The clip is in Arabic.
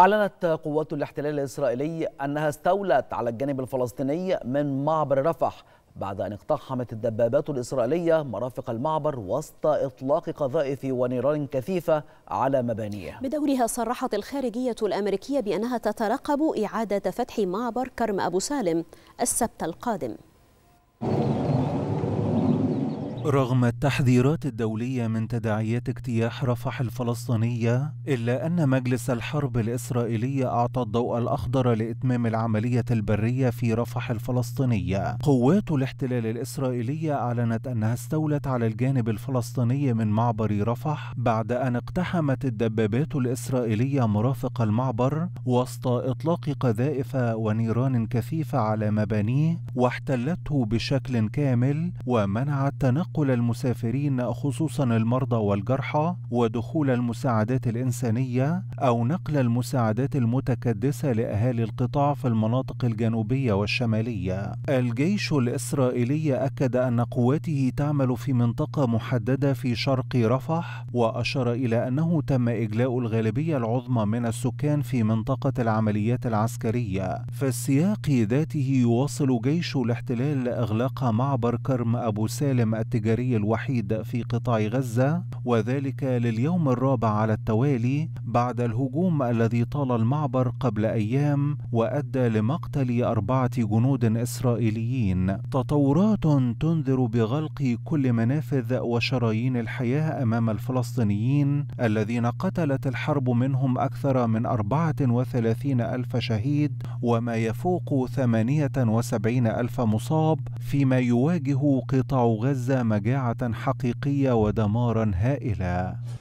أعلنت قوات الاحتلال الإسرائيلي أنها استولت على الجانب الفلسطيني من معبر رفح بعد أن اقتحمت الدبابات الإسرائيلية مرافق المعبر وسط إطلاق قذائف ونيران كثيفة على مبانيه بدورها صرحت الخارجية الأمريكية بأنها تترقب إعادة فتح معبر كرم أبو سالم السبت القادم رغم التحذيرات الدولية من تداعيات اجتياح رفح الفلسطينية إلا أن مجلس الحرب الإسرائيلي أعطى الضوء الأخضر لإتمام العملية البرية في رفح الفلسطينية قوات الاحتلال الإسرائيلية أعلنت أنها استولت على الجانب الفلسطيني من معبر رفح بعد أن اقتحمت الدبابات الإسرائيلية مرافق المعبر وسط إطلاق قذائف ونيران كثيفة على مبانيه واحتلته بشكل كامل ومنعت تنقل تنقل المسافرين خصوصا المرضى والجرحى ودخول المساعدات الإنسانية أو نقل المساعدات المتكدسة لأهالي القطاع في المناطق الجنوبية والشمالية. الجيش الإسرائيلي أكد أن قواته تعمل في منطقة محددة في شرق رفح وأشار إلى أنه تم إجلاء الغالبية العظمى من السكان في منطقة العمليات العسكرية. في السياق ذاته يواصل جيش الاحتلال إغلاق معبر كرم أبو سالم التجاري التجاري الوحيد في قطاع غزة وذلك لليوم الرابع على التوالي بعد الهجوم الذي طال المعبر قبل أيام وأدى لمقتل أربعة جنود إسرائيليين تطورات تنذر بغلق كل منافذ وشرايين الحياة أمام الفلسطينيين الذين قتلت الحرب منهم أكثر من وثلاثين ألف شهيد وما يفوق وسبعين ألف مصاب فيما يواجه قطاع غزة مجاعه حقيقيه ودمارا هائلا